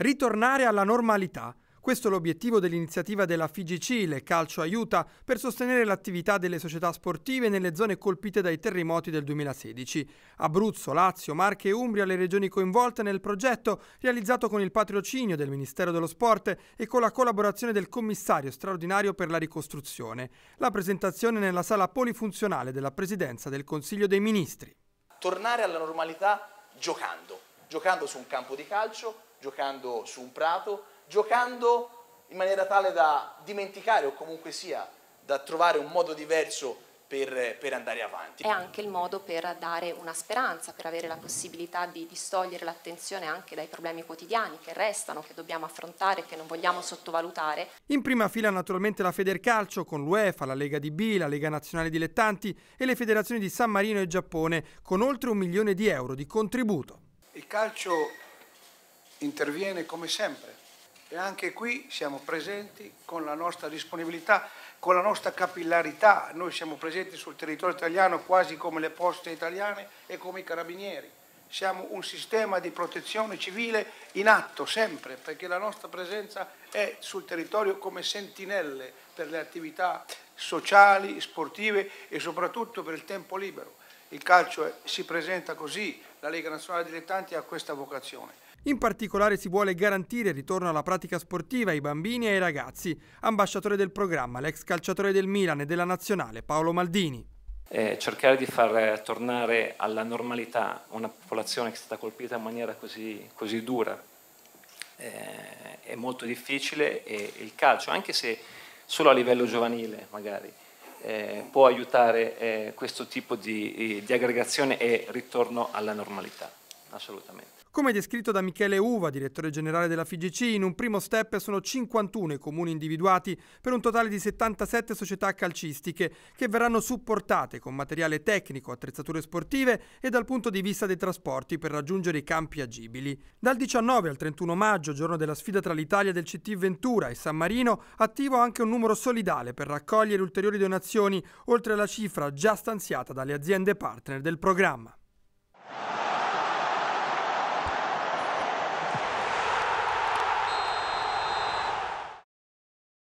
Ritornare alla normalità. Questo è l'obiettivo dell'iniziativa della FIGC, le Calcio Aiuta, per sostenere l'attività delle società sportive nelle zone colpite dai terremoti del 2016. Abruzzo, Lazio, Marche e Umbria, le regioni coinvolte nel progetto realizzato con il patrocinio del Ministero dello Sport e con la collaborazione del commissario straordinario per la ricostruzione. La presentazione nella sala polifunzionale della Presidenza del Consiglio dei Ministri. Tornare alla normalità giocando giocando su un campo di calcio, giocando su un prato, giocando in maniera tale da dimenticare o comunque sia da trovare un modo diverso per, per, andare avanti. È anche il modo per dare una speranza, per avere la possibilità di distogliere l'attenzione anche dai problemi quotidiani che restano, che dobbiamo affrontare, che non vogliamo sottovalutare. In prima fila naturalmente la Federcalcio con l'UEFA, la Lega di B, la Lega Nazionale Dilettanti e le federazioni di San Marino e Giappone con oltre un milione di euro di contributo. Il calcio interviene come sempre e anche qui siamo presenti con la nostra disponibilità, con la nostra capillarità. Noi siamo presenti sul territorio italiano quasi come le poste italiane e come i carabinieri. Siamo un sistema di protezione civile in atto sempre perché la nostra presenza è sul territorio come sentinelle per le attività sociali, sportive e soprattutto per il tempo libero il calcio si presenta così, la Lega Nazionale Dilettanti ha questa vocazione. In particolare si vuole garantire il ritorno alla pratica sportiva ai bambini e ai ragazzi. Ambasciatore del programma, l'ex calciatore del Milan e della Nazionale, Paolo Maldini. Eh, cercare di far tornare alla normalità una popolazione che è stata colpita in maniera così, così dura eh, è molto difficile e il calcio, anche se solo a livello giovanile magari, eh, può aiutare eh, questo tipo di, eh, di aggregazione e ritorno alla normalità assolutamente. Come descritto da Michele Uva, direttore generale della FIGC, in un primo step sono 51 i comuni individuati per un totale di 77 società calcistiche che verranno supportate con materiale tecnico, attrezzature sportive e dal punto di vista dei trasporti per raggiungere i campi agibili. Dal 19 al 31 maggio, giorno della sfida tra l'Italia del CT Ventura e San Marino, attivo anche un numero solidale per raccogliere ulteriori donazioni, oltre alla cifra già stanziata dalle aziende partner del programma.